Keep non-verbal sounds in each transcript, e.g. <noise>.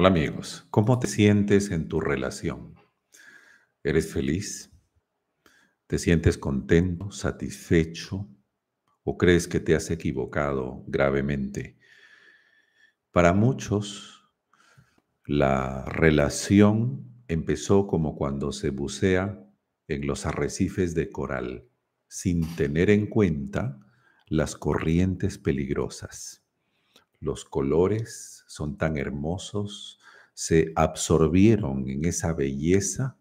Hola amigos, ¿cómo te sientes en tu relación? ¿Eres feliz? ¿Te sientes contento, satisfecho o crees que te has equivocado gravemente? Para muchos, la relación empezó como cuando se bucea en los arrecifes de coral, sin tener en cuenta las corrientes peligrosas, los colores, son tan hermosos, se absorbieron en esa belleza,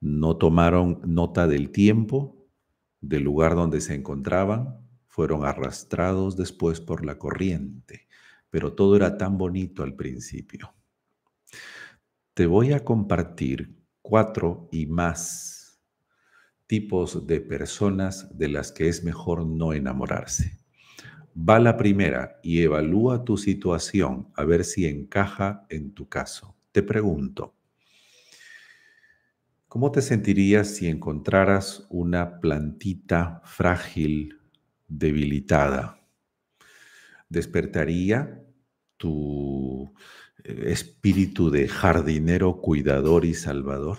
no tomaron nota del tiempo, del lugar donde se encontraban, fueron arrastrados después por la corriente, pero todo era tan bonito al principio. Te voy a compartir cuatro y más tipos de personas de las que es mejor no enamorarse. Va la primera y evalúa tu situación a ver si encaja en tu caso. Te pregunto, ¿cómo te sentirías si encontraras una plantita frágil, debilitada? ¿Despertaría tu eh, espíritu de jardinero, cuidador y salvador?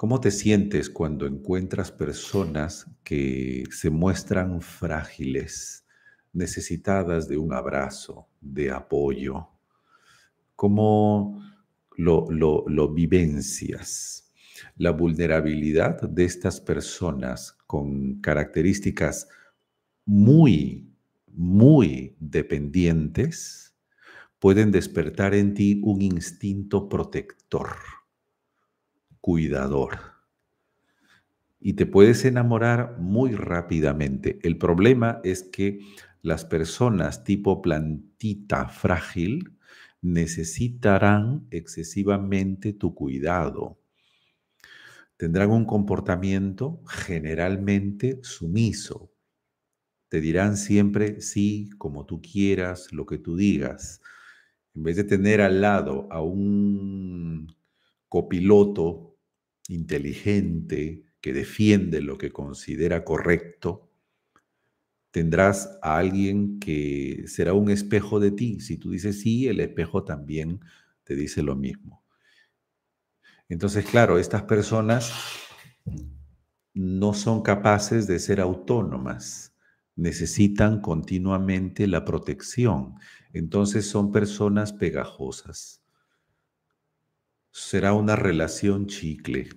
¿Cómo te sientes cuando encuentras personas que se muestran frágiles, necesitadas de un abrazo, de apoyo? ¿Cómo lo, lo, lo vivencias? La vulnerabilidad de estas personas con características muy, muy dependientes pueden despertar en ti un instinto protector cuidador. Y te puedes enamorar muy rápidamente. El problema es que las personas tipo plantita frágil necesitarán excesivamente tu cuidado. Tendrán un comportamiento generalmente sumiso. Te dirán siempre sí, como tú quieras, lo que tú digas. En vez de tener al lado a un copiloto inteligente, que defiende lo que considera correcto, tendrás a alguien que será un espejo de ti. Si tú dices sí, el espejo también te dice lo mismo. Entonces, claro, estas personas no son capaces de ser autónomas, necesitan continuamente la protección. Entonces son personas pegajosas será una relación chicle.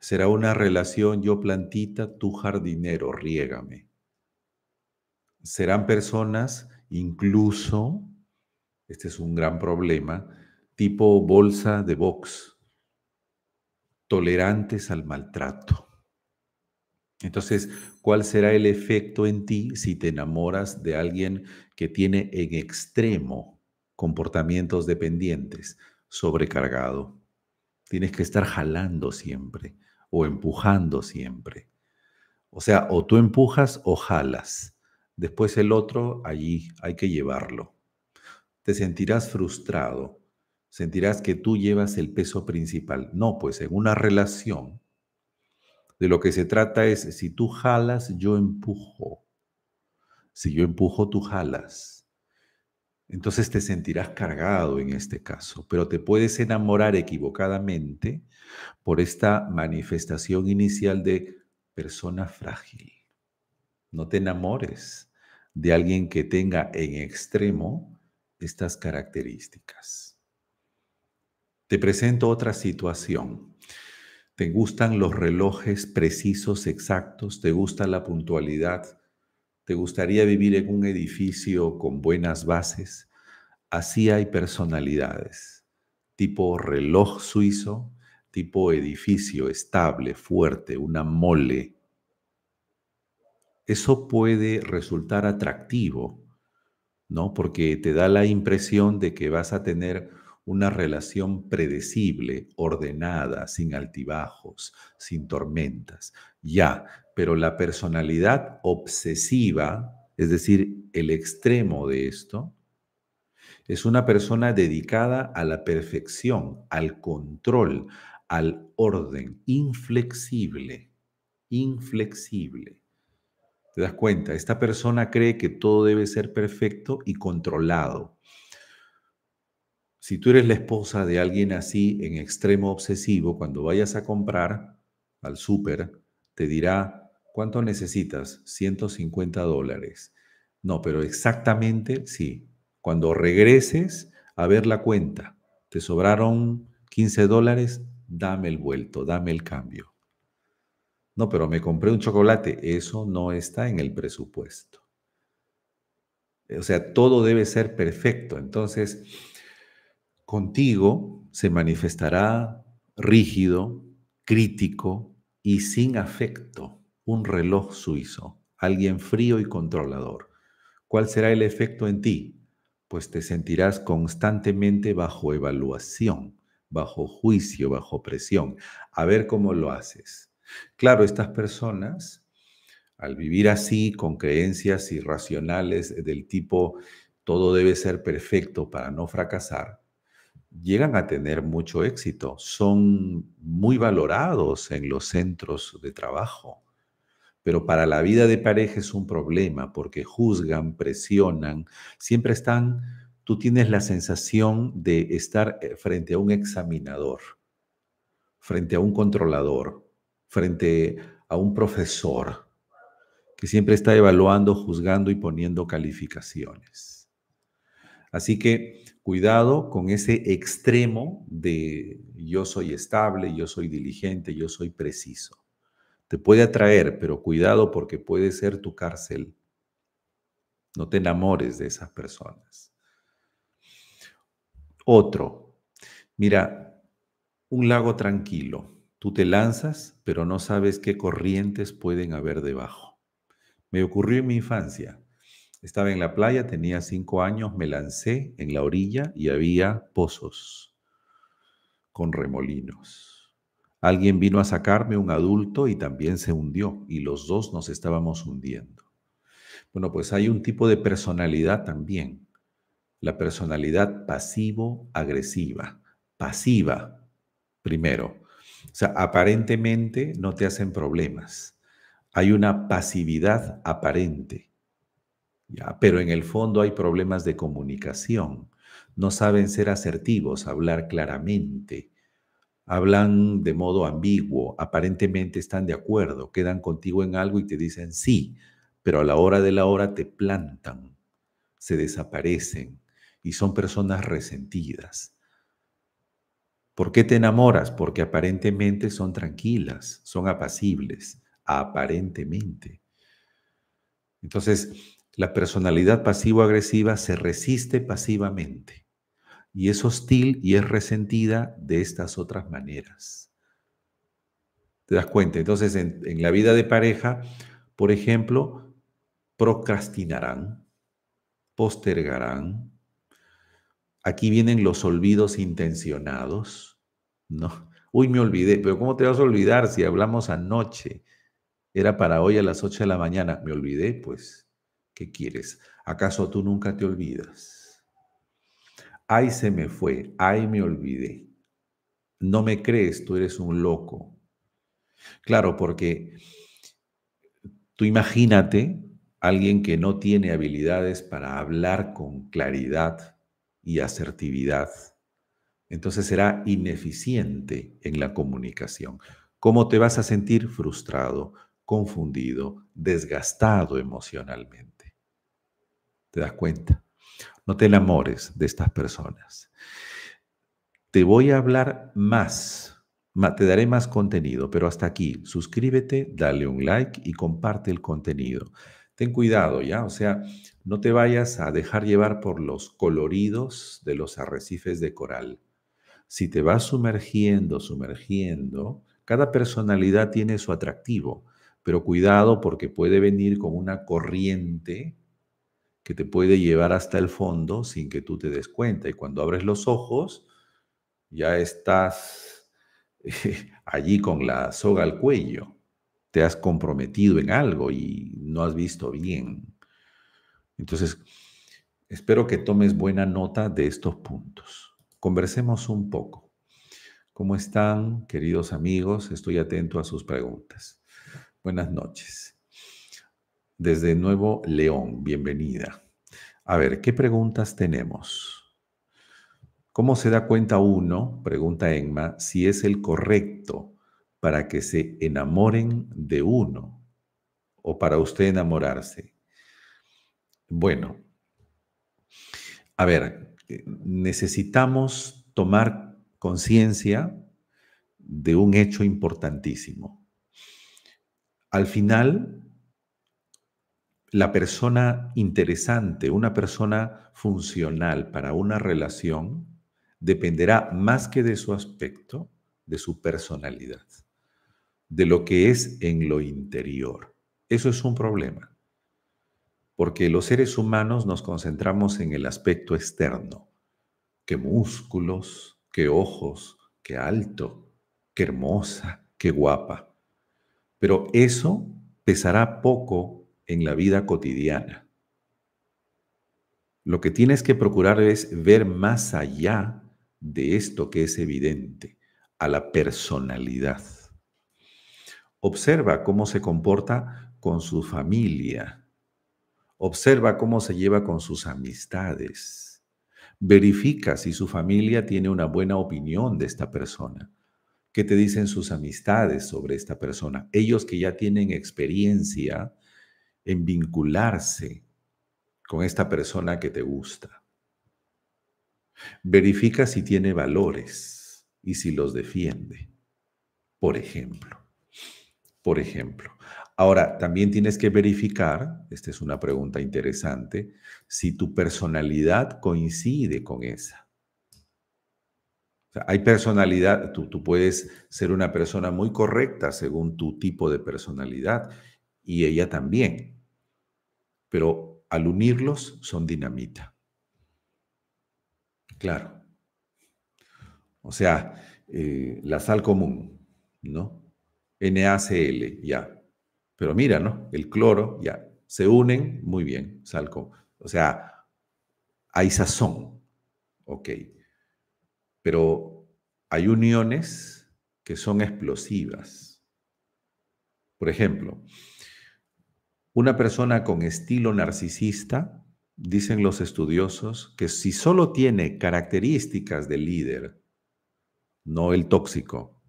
Será una relación yo plantita, tu jardinero, riégame. Serán personas incluso, este es un gran problema, tipo bolsa de box, tolerantes al maltrato. Entonces, ¿cuál será el efecto en ti si te enamoras de alguien que tiene en extremo comportamientos dependientes? sobrecargado. Tienes que estar jalando siempre o empujando siempre. O sea, o tú empujas o jalas. Después el otro allí hay que llevarlo. Te sentirás frustrado. Sentirás que tú llevas el peso principal. No, pues en una relación de lo que se trata es, si tú jalas, yo empujo. Si yo empujo, tú jalas. Entonces te sentirás cargado en este caso, pero te puedes enamorar equivocadamente por esta manifestación inicial de persona frágil. No te enamores de alguien que tenga en extremo estas características. Te presento otra situación. ¿Te gustan los relojes precisos, exactos? ¿Te gusta la puntualidad? ¿Te gustaría vivir en un edificio con buenas bases? Así hay personalidades, tipo reloj suizo, tipo edificio estable, fuerte, una mole. Eso puede resultar atractivo, ¿no? Porque te da la impresión de que vas a tener una relación predecible, ordenada, sin altibajos, sin tormentas. Ya, pero la personalidad obsesiva, es decir, el extremo de esto, es una persona dedicada a la perfección, al control, al orden, inflexible, inflexible. ¿Te das cuenta? Esta persona cree que todo debe ser perfecto y controlado si tú eres la esposa de alguien así en extremo obsesivo, cuando vayas a comprar al súper, te dirá, ¿cuánto necesitas? 150 dólares. No, pero exactamente sí. Cuando regreses a ver la cuenta, te sobraron 15 dólares, dame el vuelto, dame el cambio. No, pero me compré un chocolate, eso no está en el presupuesto. O sea, todo debe ser perfecto. Entonces, Contigo se manifestará rígido, crítico y sin afecto un reloj suizo, alguien frío y controlador. ¿Cuál será el efecto en ti? Pues te sentirás constantemente bajo evaluación, bajo juicio, bajo presión. A ver cómo lo haces. Claro, estas personas, al vivir así, con creencias irracionales del tipo todo debe ser perfecto para no fracasar, llegan a tener mucho éxito, son muy valorados en los centros de trabajo, pero para la vida de pareja es un problema porque juzgan, presionan, siempre están, tú tienes la sensación de estar eh, frente a un examinador, frente a un controlador, frente a un profesor que siempre está evaluando, juzgando y poniendo calificaciones. Así que cuidado con ese extremo de yo soy estable, yo soy diligente, yo soy preciso. Te puede atraer, pero cuidado porque puede ser tu cárcel. No te enamores de esas personas. Otro, mira, un lago tranquilo. Tú te lanzas, pero no sabes qué corrientes pueden haber debajo. Me ocurrió en mi infancia. Estaba en la playa, tenía cinco años, me lancé en la orilla y había pozos con remolinos. Alguien vino a sacarme, un adulto, y también se hundió, y los dos nos estábamos hundiendo. Bueno, pues hay un tipo de personalidad también, la personalidad pasivo-agresiva, pasiva primero. O sea, aparentemente no te hacen problemas. Hay una pasividad aparente pero en el fondo hay problemas de comunicación. No saben ser asertivos, hablar claramente. Hablan de modo ambiguo, aparentemente están de acuerdo, quedan contigo en algo y te dicen sí, pero a la hora de la hora te plantan, se desaparecen y son personas resentidas. ¿Por qué te enamoras? Porque aparentemente son tranquilas, son apacibles, aparentemente. Entonces, la personalidad pasivo-agresiva se resiste pasivamente y es hostil y es resentida de estas otras maneras. ¿Te das cuenta? Entonces, en, la vida de pareja, por ejemplo, procrastinarán, postergarán. Aquí vienen los olvidos intencionados, ¿no? Uy, me olvidé, pero ¿cómo te vas a olvidar si hablamos anoche? Era para hoy a las 8 de la mañana, me olvidé, pues ¿Qué quieres. ¿Acaso tú nunca te olvidas? Ay, se me fue, ay, me olvidé. No me crees, tú eres un loco. Claro, porque tú imagínate alguien que no tiene habilidades para hablar con claridad y asertividad. Entonces será ineficiente en la comunicación. ¿Cómo te vas a sentir frustrado, confundido, desgastado emocionalmente? ¿Te das cuenta? No te enamores de estas personas. Te voy a hablar más, te daré más contenido, pero hasta aquí, suscríbete, dale un like y comparte el contenido. Ten cuidado, ¿ya? O sea, no te vayas a dejar llevar por los coloridos de los arrecifes de coral. Si te vas sumergiendo, sumergiendo, cada personalidad tiene su atractivo, pero cuidado porque puede venir con una corriente que te puede llevar hasta el fondo sin que tú te des cuenta. Y cuando abres los ojos, ya estás <laughs> allí con la soga al cuello. Te has comprometido en algo y no has visto bien. Entonces, espero que tomes buena nota de estos puntos. Conversemos un poco. ¿Cómo están, queridos amigos? Estoy atento a sus preguntas. Buenas noches desde Nuevo León. Bienvenida. A ver, ¿qué preguntas tenemos? ¿Cómo se da cuenta uno, pregunta Enma, si es el correcto para que se enamoren de uno o para usted enamorarse? Bueno, a ver, necesitamos tomar conciencia de un hecho importantísimo. Al final, la persona interesante, una persona funcional para una relación, dependerá más que de su aspecto, de su personalidad, de lo que es en lo interior. Eso es un problema, porque los seres humanos nos concentramos en el aspecto externo, Qué músculos, qué ojos, qué alto, qué hermosa, qué guapa. Pero eso pesará poco en la vida cotidiana. Lo que tienes que procurar es ver más allá de esto que es evidente, a la personalidad. Observa cómo se comporta con su familia. Observa cómo se lleva con sus amistades. Verifica si su familia tiene una buena opinión de esta persona. ¿Qué te dicen sus amistades sobre esta persona? Ellos que ya tienen experiencia en vincularse con esta persona que te gusta. Verifica si tiene valores y si los defiende. Por ejemplo, por ejemplo. Ahora, también tienes que verificar, esta es una pregunta interesante, si tu personalidad coincide con esa. hay personalidad, tú puedes ser una persona muy correcta según tu tipo de personalidad y ella también, pero al unirlos son dinamita. Claro. O sea, eh, la sal común, ¿no? NaCl, ya. Pero mira, ¿no? El cloro, ya. Se unen, muy bien, sal común. O sea, hay sazón, ok. Pero hay uniones que son explosivas. Por ejemplo, una persona con estilo narcisista, dicen los estudiosos, que si solo tiene características de líder, no el tóxico,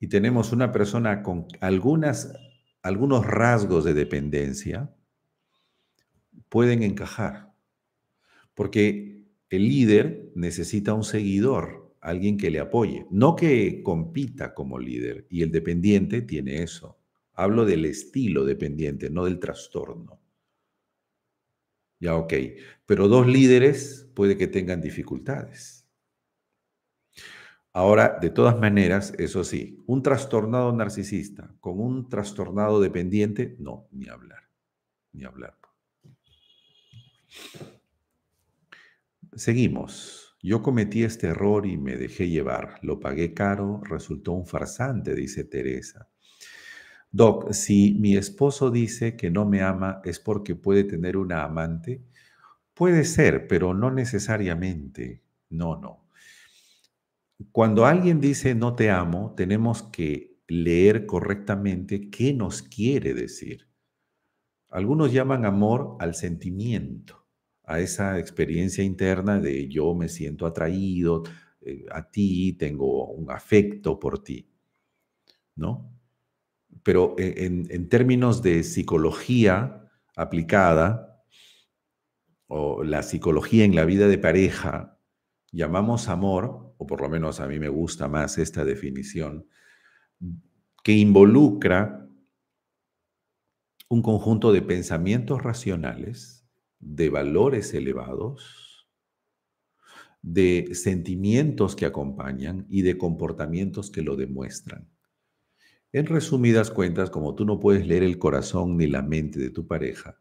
y tenemos una persona con algunos rasgos de dependencia, pueden encajar, porque el líder necesita un seguidor, alguien que le apoye, no que compita como líder, y el dependiente tiene eso. Hablo del estilo dependiente, no del trastorno. Ya, ok. Pero dos líderes puede que tengan dificultades. Ahora, de todas maneras, eso sí, un trastornado narcisista con un trastornado dependiente, no, ni hablar, ni hablar. Seguimos. Yo cometí este error y me dejé llevar. Lo pagué caro, resultó un farsante, dice Teresa. Doc, si mi esposo dice que no me ama es porque puede tener una amante, puede ser, pero no necesariamente. No, no. Cuando alguien dice no te amo, tenemos que leer correctamente qué nos quiere decir. Algunos llaman amor al sentimiento, a esa experiencia interna de yo me siento atraído eh, a ti, tengo un afecto por ti, ¿no? pero eh, en, términos de psicología aplicada o la psicología en la vida de pareja, llamamos amor, o por lo menos a mí me gusta más esta definición, que involucra un conjunto de pensamientos racionales, de valores elevados, de sentimientos que acompañan y de comportamientos que lo demuestran. En resumidas cuentas, como tú no puedes leer el corazón ni la mente de tu pareja,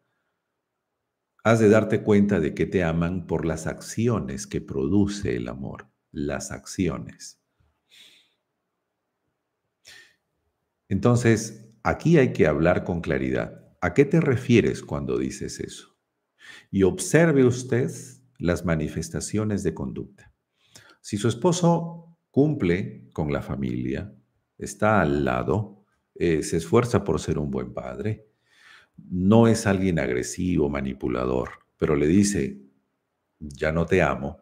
has de darte cuenta de que te aman por las acciones que produce el amor, las acciones. Entonces, aquí hay que hablar con claridad. ¿A qué te refieres cuando dices eso? Y observe usted las manifestaciones de conducta. Si su esposo cumple con la familia, está al lado, eh, se esfuerza por ser un buen padre, no es alguien agresivo, manipulador, pero le dice, ya no te amo,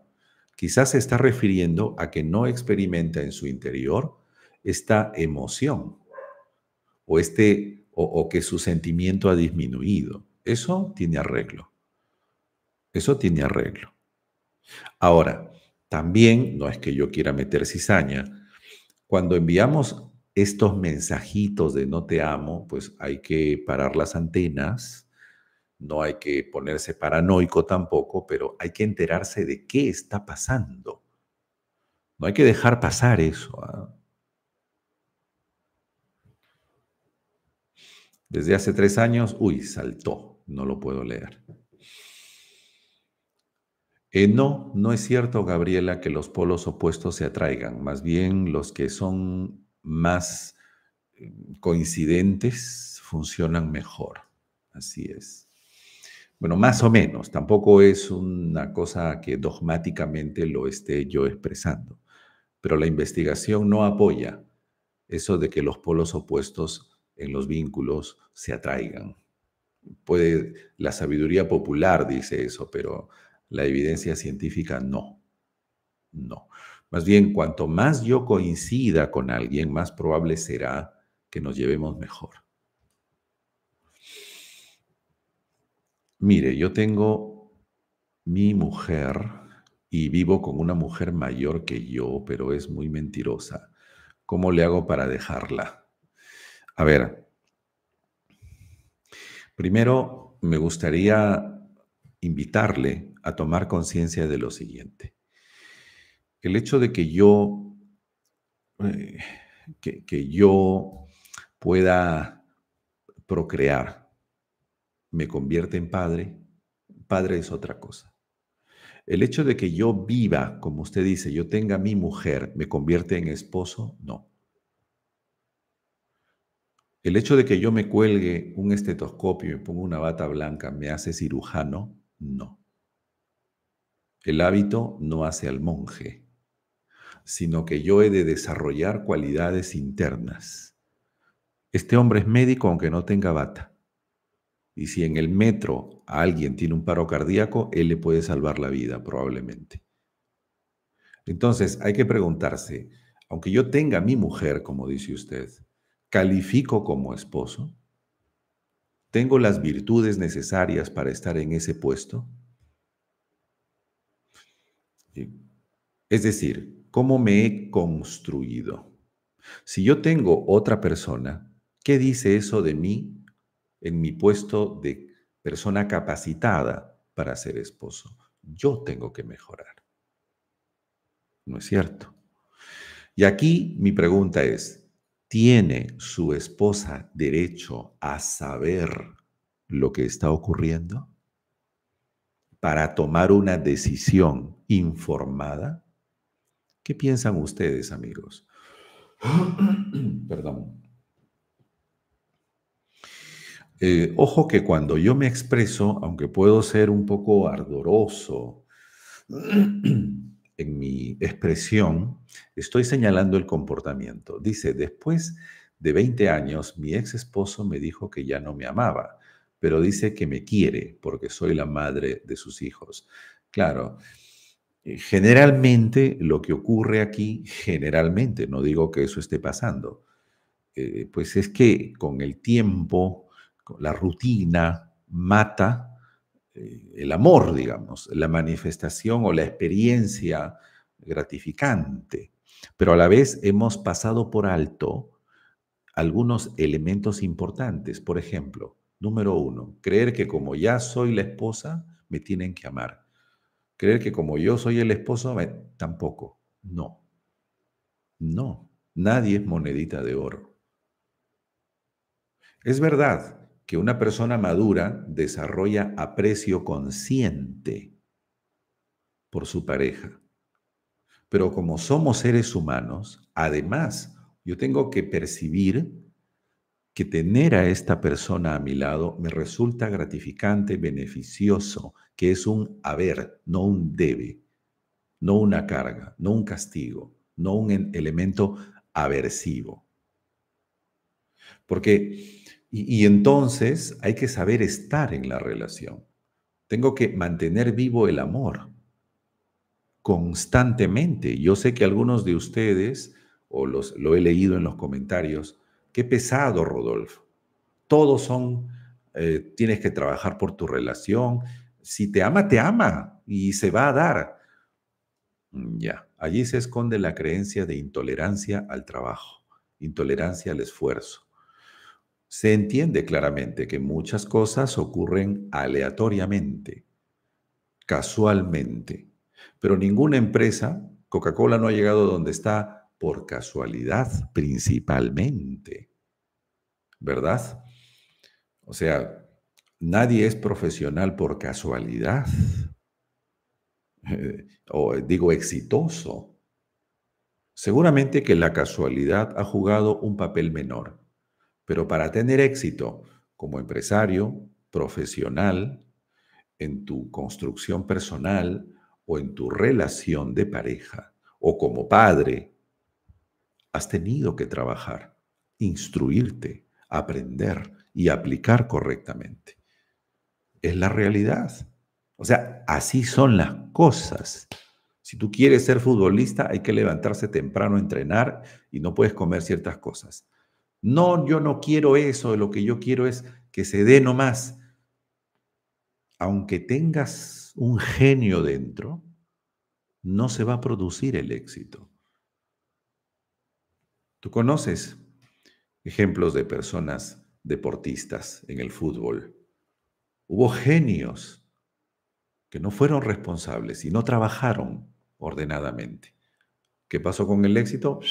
quizás se está refiriendo a que no experimenta en su interior esta emoción o, este, o que su sentimiento ha disminuido. Eso tiene arreglo. Eso tiene arreglo. Ahora, también no es que yo quiera meter cizaña, cuando enviamos estos mensajitos de no te amo, pues hay que parar las antenas, no hay que ponerse paranoico tampoco, pero hay que enterarse de qué está pasando. No hay que dejar pasar eso. ¿ah? Desde hace tres años, uy, saltó, no lo puedo leer. Eh, no, no es cierto, Gabriela, que los polos opuestos se atraigan. Más bien los que son más mm, coincidentes funcionan mejor. Así es. Bueno, más o menos. Tampoco es una cosa que dogmáticamente lo esté yo expresando. Pero la investigación no apoya eso de que los polos opuestos en los vínculos se atraigan. Puede, la sabiduría popular dice eso, pero la evidencia científica no. No. Más bien, cuanto más yo coincida con alguien, más probable será que nos llevemos mejor. Mire, yo tengo mi mujer y vivo con una mujer mayor que yo, pero es muy mentirosa. ¿Cómo le hago para dejarla? A ver, primero me gustaría invitarle a tomar conciencia de lo siguiente. El hecho de que yo, eh, que, yo pueda procrear, me convierte en padre, padre es otra cosa. El hecho de que yo viva, como usted dice, yo tenga mi mujer, me convierte en esposo, no. El hecho de que yo me cuelgue un estetoscopio y me ponga una bata blanca, me hace cirujano, no. El hábito no hace al monje, sino que yo he de desarrollar cualidades internas. Este hombre es médico aunque no tenga bata. Y si en el metro alguien tiene un paro cardíaco, él le puede salvar la vida probablemente. Entonces hay que preguntarse, aunque yo tenga a mi mujer, como dice usted, ¿califico como esposo? ¿Tengo las virtudes necesarias para estar en ese puesto? Es decir, ¿cómo me he construido? Si yo tengo otra persona, ¿qué dice eso de mí en mi puesto de persona capacitada para ser esposo? Yo tengo que mejorar. ¿No es cierto? Y aquí mi pregunta es, ¿Tiene su esposa derecho a saber lo que está ocurriendo? Para tomar una decisión informada. ¿Qué piensan ustedes, amigos? <clears throat> Perdón. Eh, ojo que cuando yo me expreso, aunque puedo ser un poco ardoroso, <clears throat> en mi expresión, estoy señalando el comportamiento. Dice, después de 20 años, mi ex esposo me dijo que ya no me amaba, pero dice que me quiere porque soy la madre de sus hijos. Claro, eh, generalmente lo que ocurre aquí, generalmente, no digo que eso esté pasando, eh, pues es que con el tiempo, con la rutina mata eh, el amor, digamos, la manifestación o la experiencia gratificante. Pero a la vez hemos pasado por alto algunos elementos importantes. Por ejemplo, número uno, creer que como ya soy la esposa, me tienen que amar. Creer que como yo soy el esposo, tampoco. No. No. Nadie es monedita de oro. Es verdad, que una persona madura desarrolla aprecio consciente por su pareja. Pero como somos seres humanos, además, yo tengo que percibir que tener a esta persona a mi lado me resulta gratificante, beneficioso, que es un haber, no un debe, no una carga, no un castigo, no un elemento aversivo. Porque y, entonces hay que saber estar en la relación. Tengo que mantener vivo el amor constantemente. Yo sé que algunos de ustedes, o los, lo he leído en los comentarios, qué pesado, Rodolfo. Todos son, eh, tienes que trabajar por tu relación. Si te ama, te ama y se va a dar. Mm, ya, allí se esconde la creencia de intolerancia al trabajo, intolerancia al esfuerzo se entiende claramente que muchas cosas ocurren aleatoriamente, casualmente, pero ninguna empresa, Coca-Cola no ha llegado donde está por casualidad principalmente, ¿verdad? O sea, nadie es profesional por casualidad, <laughs> o digo exitoso. Seguramente que la casualidad ha jugado un papel menor pero para tener éxito como empresario, profesional, en tu construcción personal o en tu relación de pareja o como padre, has tenido que trabajar, instruirte, aprender y aplicar correctamente. Es la realidad. O sea, así son las cosas. Si tú quieres ser futbolista, hay que levantarse temprano, entrenar y no puedes comer ciertas cosas. No, yo no quiero eso, lo que yo quiero es que se dé nomás. Aunque tengas un genio dentro, no se va a producir el éxito. Tú conoces ejemplos de personas deportistas en el fútbol. Hubo genios que no fueron responsables y no trabajaron ordenadamente. ¿Qué pasó con el éxito?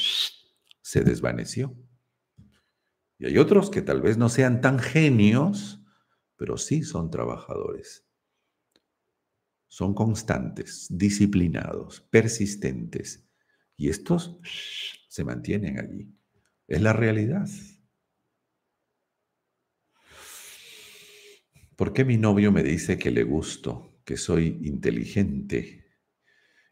Se desvaneció. Y hay otros que tal vez no sean tan genios, pero sí son trabajadores. Son constantes, disciplinados, persistentes. Y estos se mantienen allí. Es la realidad. ¿Por qué mi novio me dice que le gusto, que soy inteligente,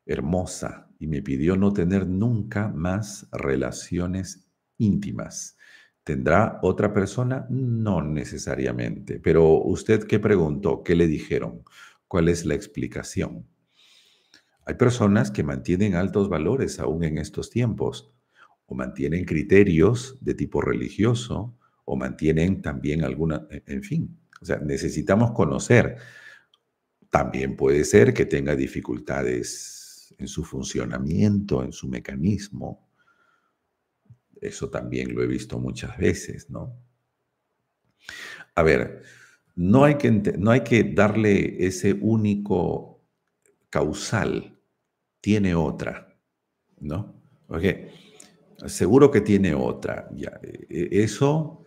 hermosa y me pidió no tener nunca más relaciones íntimas? ¿Tendrá otra persona? No necesariamente. Pero usted qué preguntó, qué le dijeron, cuál es la explicación. Hay personas que mantienen altos valores aún en estos tiempos, o mantienen criterios de tipo religioso, o mantienen también alguna, e, en fin, o sea, necesitamos conocer. También puede ser que tenga dificultades en su funcionamiento, en su mecanismo, eso también lo he visto muchas veces, ¿no? A ver, no hay que, no hay que darle ese único causal, tiene otra, ¿no? seguro que tiene otra. Ya. E-, e-, eso,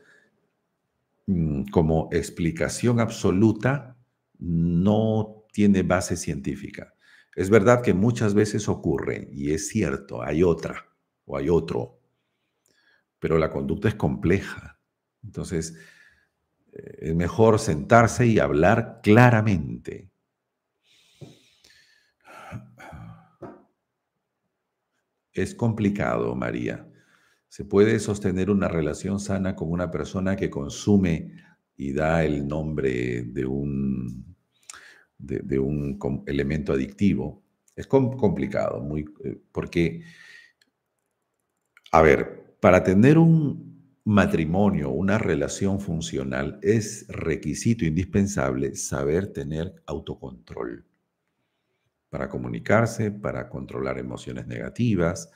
mm, como explicación absoluta, no tiene base científica. Es verdad que muchas veces ocurre, y es cierto, hay otra o hay otro, pero la conducta es compleja. Entonces, eh, es mejor sentarse y hablar claramente. Es complicado, María. Se puede sostener una relación sana con una persona que consume y da el nombre de un, de, un elemento adictivo. Es complicado, muy, eh, porque, a ver, para tener un matrimonio, una relación funcional, es requisito indispensable saber tener autocontrol para comunicarse, para controlar emociones negativas,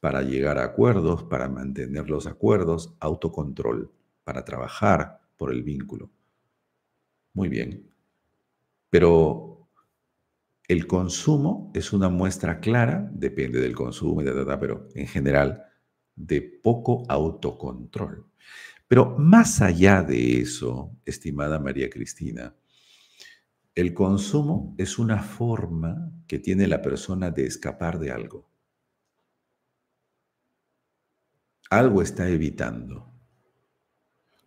para llegar a acuerdos, para mantener los acuerdos, autocontrol, para trabajar por el vínculo. Muy bien. Pero el consumo es una muestra clara, depende del consumo, pero en general de poco autocontrol. Pero más allá de eso, estimada María Cristina, el consumo es una forma que tiene la persona de escapar de algo. Algo está evitando.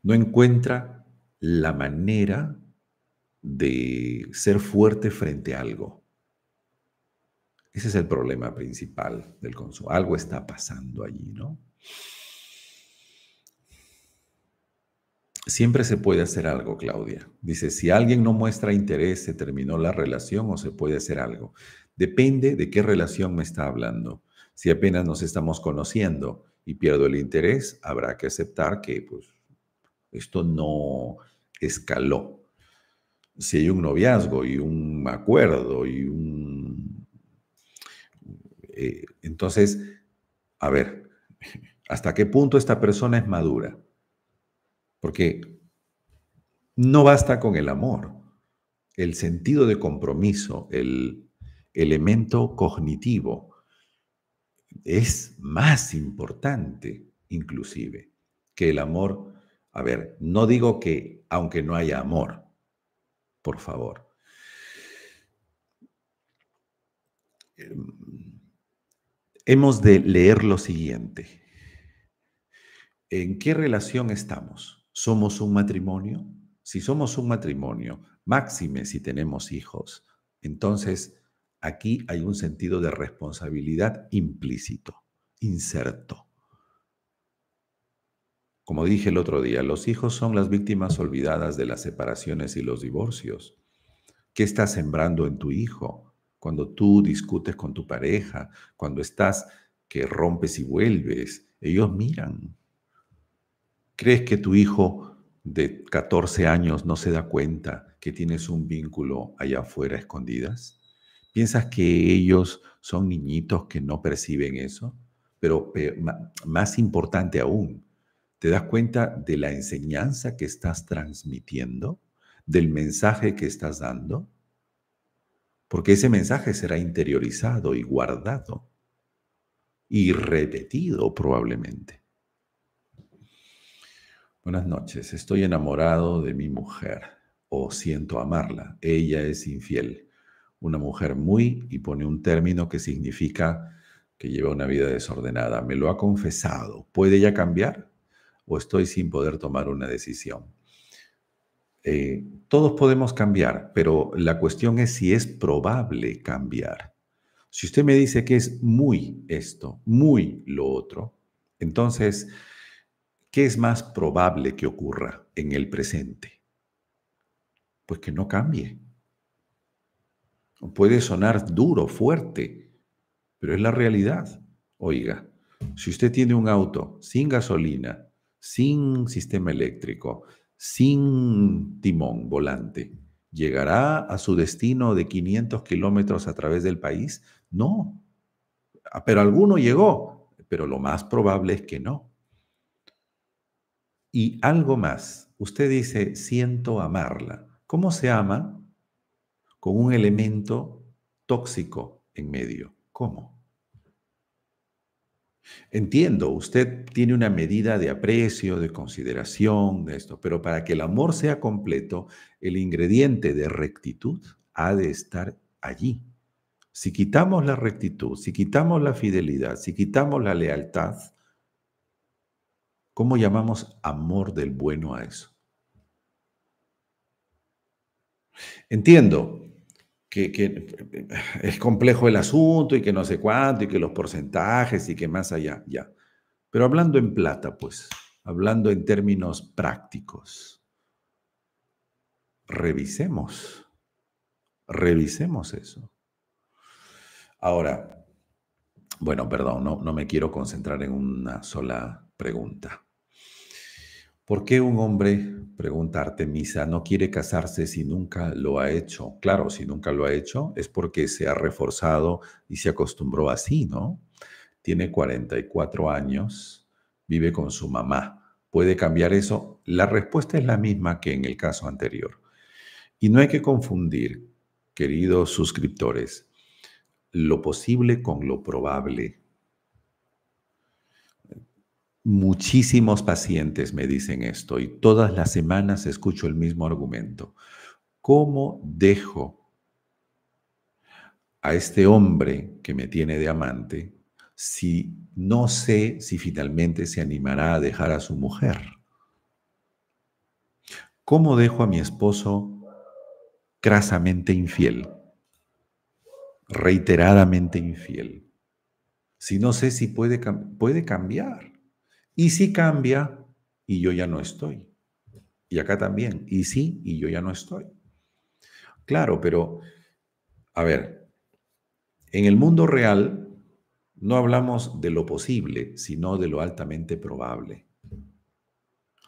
No encuentra la manera de ser fuerte frente a algo. Ese es el problema principal del consumo. Algo está pasando allí, ¿no? Siempre se puede hacer algo, Claudia. Dice, si alguien no muestra interés, se terminó la relación o se puede hacer algo. Depende de qué relación me está hablando. Si apenas nos estamos conociendo y pierdo el interés, habrá que aceptar que pues, esto no escaló. Si hay un noviazgo y un acuerdo y un eh, entonces, a ver, ¿hasta qué punto esta persona es madura? Porque no basta con el amor. El sentido de compromiso, el elemento cognitivo, es más importante inclusive que el amor. A ver, no digo que aunque no haya amor, por favor. Em, hemos de leer lo siguiente. ¿En qué relación estamos? ¿Somos un matrimonio? Si somos un matrimonio, máxime si tenemos hijos, entonces aquí hay un sentido de responsabilidad implícito, inserto. Como dije el otro día, los hijos son las víctimas olvidadas de las separaciones y los divorcios. ¿Qué estás sembrando en tu hijo? cuando tú discutes con tu pareja, cuando estás que rompes y vuelves, ellos miran. ¿Crees que tu hijo de 14 años no se da cuenta que tienes un vínculo allá afuera escondidas? ¿Piensas que ellos son niñitos que no perciben eso? Pero más importante aún, ¿te das cuenta de la enseñanza que estás transmitiendo? ¿Del mensaje que estás dando? porque ese mensaje será interiorizado y guardado y repetido probablemente. Buenas noches, estoy enamorado de mi mujer o siento amarla. Ella es infiel, una mujer muy y pone un término que significa que lleva una vida desordenada. Me lo ha confesado. ¿Puede ella cambiar? ¿O estoy sin poder tomar una decisión? Eh, todos podemos cambiar, pero la cuestión es si es probable cambiar. Si usted me dice que es muy esto, muy lo otro, entonces, ¿qué es más probable que ocurra en el presente? Pues que no cambie. Puede sonar duro, fuerte, pero es la realidad. Oiga, si usted tiene un auto sin gasolina, sin sistema eléctrico, sin timón volante, ¿llegará a su destino de 500 kilómetros a través del país? No, ah, pero alguno llegó, pero lo más probable es que no. Y algo más, usted dice, siento amarla. ¿Cómo se ama? Con un elemento tóxico en medio. ¿Cómo? Entiendo, usted tiene una medida de aprecio, de consideración, de esto, pero para que el amor sea completo, el ingrediente de rectitud ha de estar allí. Si quitamos la rectitud, si quitamos la fidelidad, si quitamos la lealtad, ¿cómo llamamos amor del bueno a eso? Entiendo, que, <sighs> es complejo el asunto y que no sé cuánto y que los porcentajes y que más allá, ya. Pero hablando en plata, pues, hablando en términos prácticos, revisemos, revisemos eso. Ahora, bueno, perdón, no me quiero concentrar en una sola pregunta. ¿Por qué un hombre, pregunta Artemisa, no quiere casarse si nunca lo ha hecho? Claro, si nunca lo ha hecho es porque se ha reforzado y se acostumbró así, ¿no? Tiene 44 años, vive con su mamá. ¿Puede cambiar eso? La respuesta es la misma que en el caso anterior. Y no hay que confundir, queridos suscriptores, lo posible con lo probable. Muchísimos pacientes me dicen esto y todas las semanas escucho el mismo argumento. ¿Cómo dejo a este hombre que me tiene de amante si no sé si finalmente se animará a dejar a su mujer? ¿Cómo dejo a mi esposo crasamente infiel, reiteradamente infiel? Si no sé si puede, puede cambiar. Y si cambia y yo ya no estoy. Y acá también. Y sí y yo ya no estoy. Claro, pero a ver, en el mundo real no hablamos de lo posible, sino de lo altamente probable.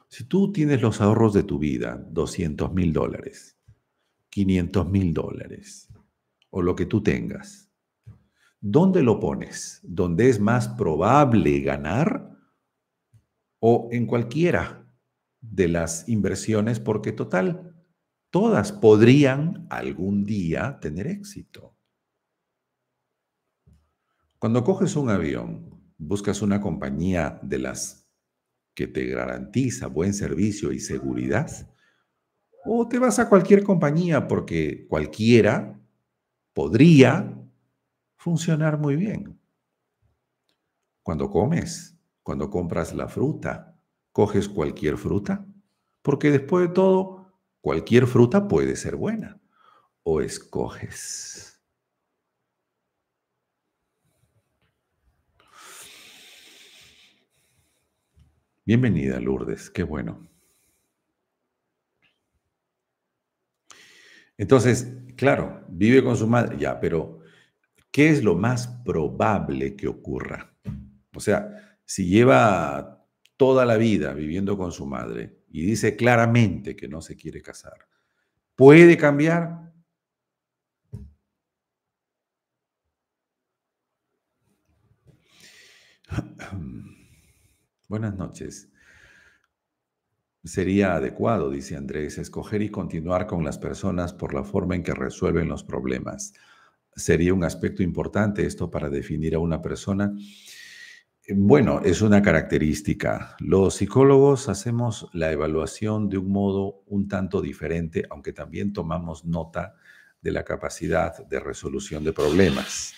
Si tú tienes los ahorros de tu vida, 200 mil dólares, 500 mil dólares, o lo que tú tengas, ¿dónde lo pones? ¿Dónde es más probable ganar o en cualquiera de las inversiones porque total, todas podrían algún día tener éxito. Cuando coges un avión, buscas una compañía de las que te garantiza buen servicio y seguridad, o te vas a cualquier compañía porque cualquiera podría funcionar muy bien. Cuando comes, cuando compras la fruta, coges cualquier fruta, porque después de todo, cualquier fruta puede ser buena. O escoges. Bienvenida, Lourdes, qué bueno. Entonces, claro, vive con su madre, ya, pero ¿qué es lo más probable que ocurra? O sea, si lleva toda la vida viviendo con su madre y dice claramente que no se quiere casar, ¿puede cambiar? <clears throat> Buenas noches. Sería adecuado, dice Andrés, escoger y continuar con las personas por la forma en que resuelven los problemas. Sería un aspecto importante esto para definir a una persona bueno, es una característica. Los psicólogos hacemos la evaluación de un modo un tanto diferente, aunque también tomamos nota de la capacidad de resolución de problemas.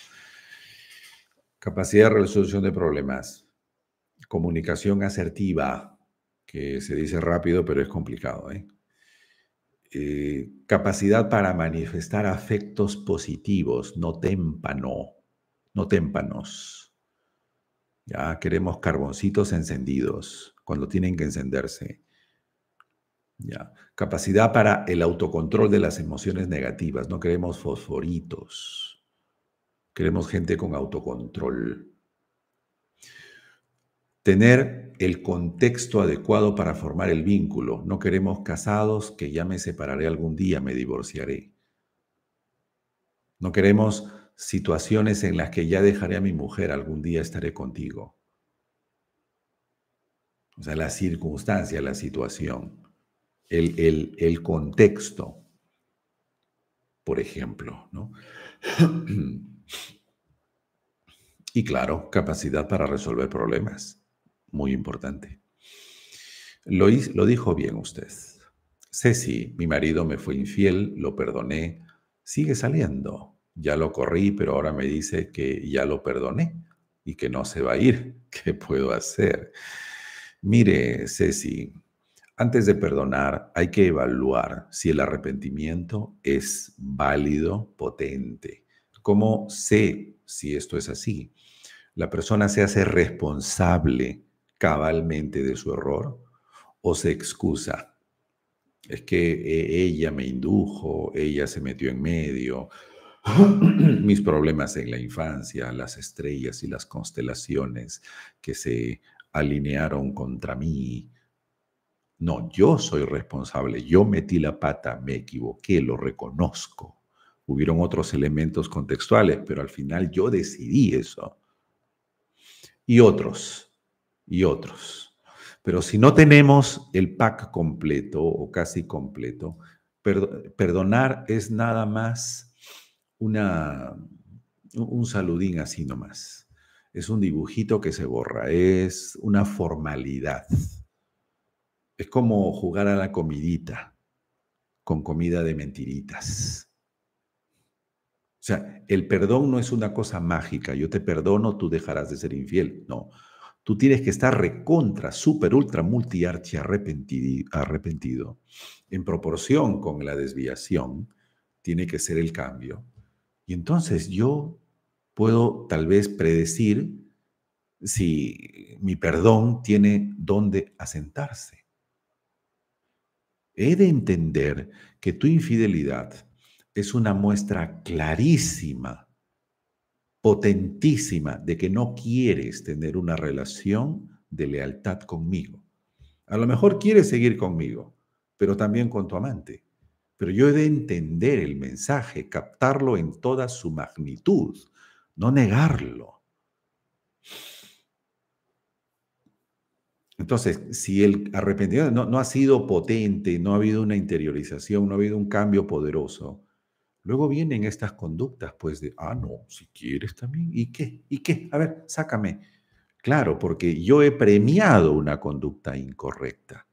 Capacidad de resolución de problemas. Comunicación asertiva, que se dice rápido, pero es complicado. ¿eh? Eh, capacidad para manifestar afectos positivos, no témpano, no témpanos ya queremos carboncitos encendidos cuando tienen que encenderse. Ya. Capacidad para el autocontrol de las emociones negativas. No queremos fosforitos. Queremos gente con autocontrol. Tener el contexto adecuado para formar el vínculo. No queremos casados que ya me separaré algún día, me divorciaré. No queremos situaciones en las que ya dejaré a mi mujer, algún día estaré contigo. O sea, la circunstancia, la situación, el, contexto, por ejemplo, ¿no? <clears throat> y claro, capacidad para resolver problemas, muy importante. Lo, lo dijo bien usted. Ceci, mi marido me fue infiel, lo perdoné, sigue saliendo ya lo corrí, pero ahora me dice que ya lo perdoné y que no se va a ir. <laughs> ¿Qué puedo hacer? Mire, Ceci, antes de perdonar hay que evaluar si el arrepentimiento es válido, potente. ¿Cómo sé si esto es así? ¿La persona se hace responsable cabalmente de su error o se excusa? Es que eh, ella me indujo, ella se metió en medio, <clears throat> mis problemas en la infancia, las estrellas y las constelaciones que se alinearon contra mí. No, yo soy responsable, yo metí la pata, me equivoqué, lo reconozco. Hubieron otros elementos contextuales, pero al final yo decidí eso. Y otros, y otros. Pero si no tenemos el pack completo o casi completo, perdonar es nada más una, un saludín así nomás. Es un dibujito que se borra, es una formalidad. Es como jugar a la comidita con comida de mentiritas. O sea, el perdón no es una cosa mágica. Yo te perdono, tú dejarás de ser infiel. No. Tú tienes que estar recontra, super, ultra, multiarchi, arrepentido. En proporción con la desviación, tiene que ser el cambio entonces yo puedo tal vez predecir si mi perdón tiene dónde asentarse. He de entender que tu infidelidad es una muestra clarísima, potentísima, de que no quieres tener una relación de lealtad conmigo. A lo mejor quieres seguir conmigo, pero también con tu amante pero yo he de entender el mensaje, captarlo en toda su magnitud, no negarlo. Entonces, si el arrepentimiento no, ha sido potente, no ha habido una interiorización, no ha habido un cambio poderoso, luego vienen estas conductas, pues de, ah, no, si quieres también, ¿y qué? ¿Y qué? A ver, sácame. Claro, porque yo he premiado una conducta incorrecta.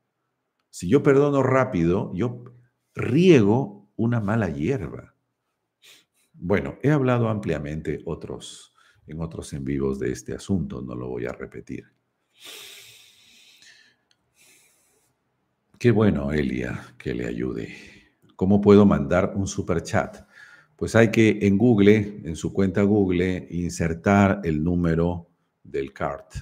Si yo perdono rápido, yo riego una mala hierba. Bueno, he hablado ampliamente otros, en otros en vivos de este asunto, no lo voy a repetir. Qué bueno, Elia, que le ayude. ¿Cómo puedo mandar un super chat? Pues hay que en Google, en su cuenta Google, insertar el número del CART.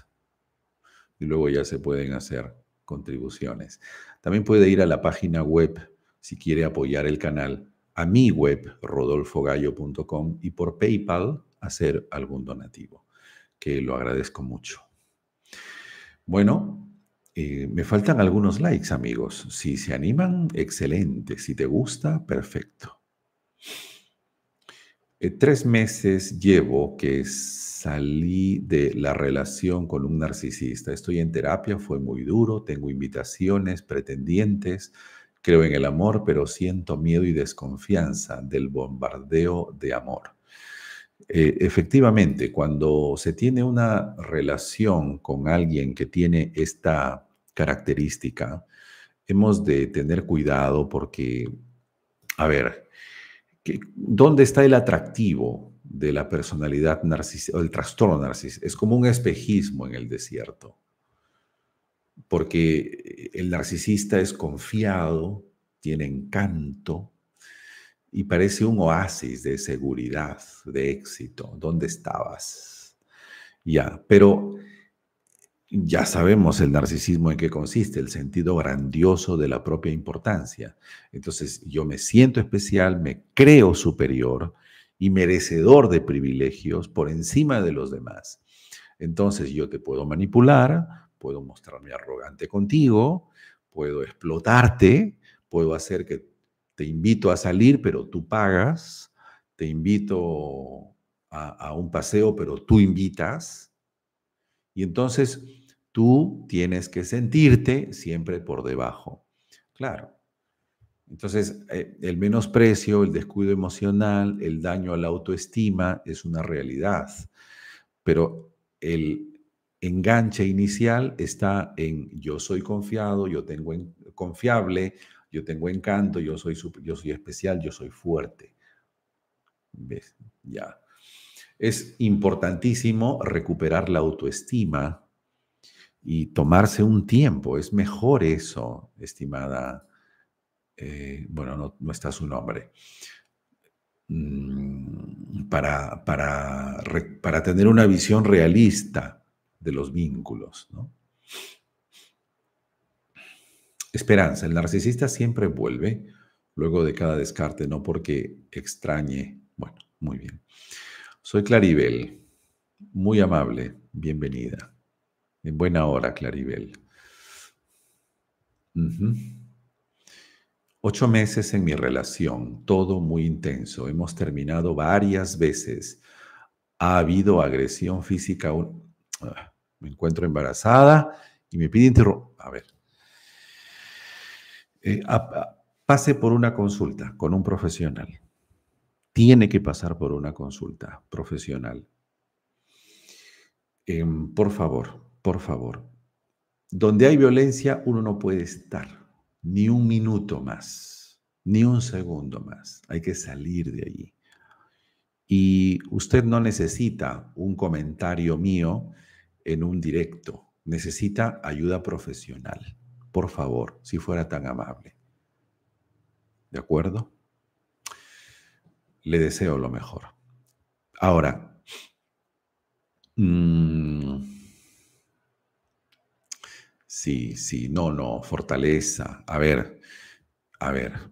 Y luego ya se pueden hacer contribuciones. También puede ir a la página web si quiere apoyar el canal a mi web rodolfogallo.com y por PayPal hacer algún donativo, que lo agradezco mucho. Bueno, eh, me faltan algunos likes, amigos. Si se animan, excelente. Si te gusta, perfecto. Eh, tres meses llevo que salí de la relación con un narcisista. Estoy en terapia, fue muy duro, tengo invitaciones, pretendientes, Creo en el amor, pero siento miedo y desconfianza del bombardeo de amor. Eh, efectivamente, cuando se tiene una relación con alguien que tiene esta característica, hemos de tener cuidado porque, a ver, ¿dónde está el atractivo de la personalidad narcisista o el trastorno narcisista? Es como un espejismo en el desierto porque el narcisista es confiado, tiene encanto y parece un oasis de seguridad, de éxito. ¿Dónde estabas? Ya, pero ya sabemos el narcisismo en qué consiste, el sentido grandioso de la propia importancia. Entonces yo me siento especial, me creo superior y merecedor de privilegios por encima de los demás. Entonces yo te puedo manipular, puedo mostrarme arrogante contigo, puedo explotarte, puedo hacer que te invito a salir, pero tú pagas, te invito a, un paseo, pero tú invitas. Y entonces tú tienes que sentirte siempre por debajo. Claro. Entonces, eh, el menosprecio, el descuido emocional, el daño a la autoestima es una realidad, pero el enganche inicial está en yo soy confiado, yo tengo confiable, yo tengo encanto, yo soy, yo soy especial, yo soy fuerte. ¿Ves? Ya. Es importantísimo recuperar la autoestima y tomarse un tiempo. Es mejor eso, estimada. Eh, bueno, no, está su nombre. Mm, para, para, para tener una visión realista de los vínculos. ¿no? Esperanza. El narcisista siempre vuelve luego de cada descarte, no porque extrañe. Bueno, muy bien. Soy Claribel. Muy amable. Bienvenida. En buena hora, Claribel. Ocho meses en mi relación, todo muy intenso. Hemos terminado varias veces. Ha habido agresión física. Ah, me encuentro embarazada y me pide interrumpir. A ver. Eh, pase por una consulta con un profesional. Tiene que pasar por una consulta profesional. Em, por favor, por favor. Donde hay violencia, uno no puede estar ni un minuto más, ni un segundo más. Hay que salir de allí. Y usted no necesita un comentario mío en un directo. Necesita ayuda profesional. Por favor, si fuera tan amable. ¿De acuerdo? Le deseo lo mejor. Ahora, mm, sí, sí, no, no, fortaleza. A ver, a ver.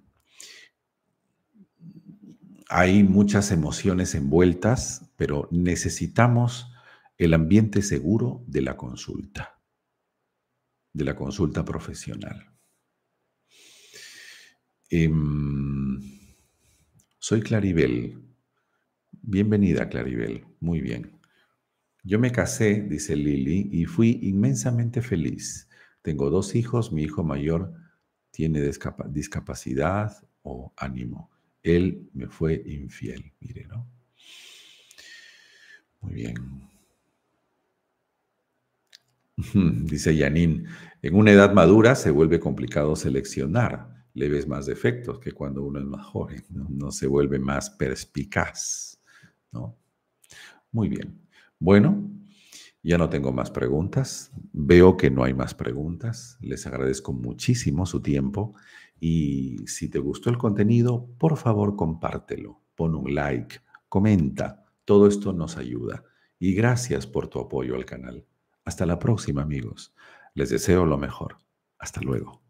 Hay muchas emociones envueltas, pero necesitamos el ambiente seguro de la consulta, de la consulta profesional. Em, soy Claribel. Bienvenida, Claribel. Muy bien. Yo me casé, dice Lili, y fui inmensamente feliz. Tengo dos hijos, mi hijo mayor tiene discapacidad o ánimo. Él me fue infiel, mire, ¿no? Muy bien. <laughs> Dice Yanin, en una edad madura se vuelve complicado seleccionar. Le ves más defectos que cuando uno es más joven, no, no se vuelve más perspicaz. ¿no? Muy bien. Bueno, ya no tengo más preguntas. Veo que no hay más preguntas. Les agradezco muchísimo su tiempo. Y si te gustó el contenido, por favor compártelo. Pon un like, comenta. Todo esto nos ayuda. Y gracias por tu apoyo al canal. Hasta la próxima, amigos. Les deseo lo mejor. Hasta luego.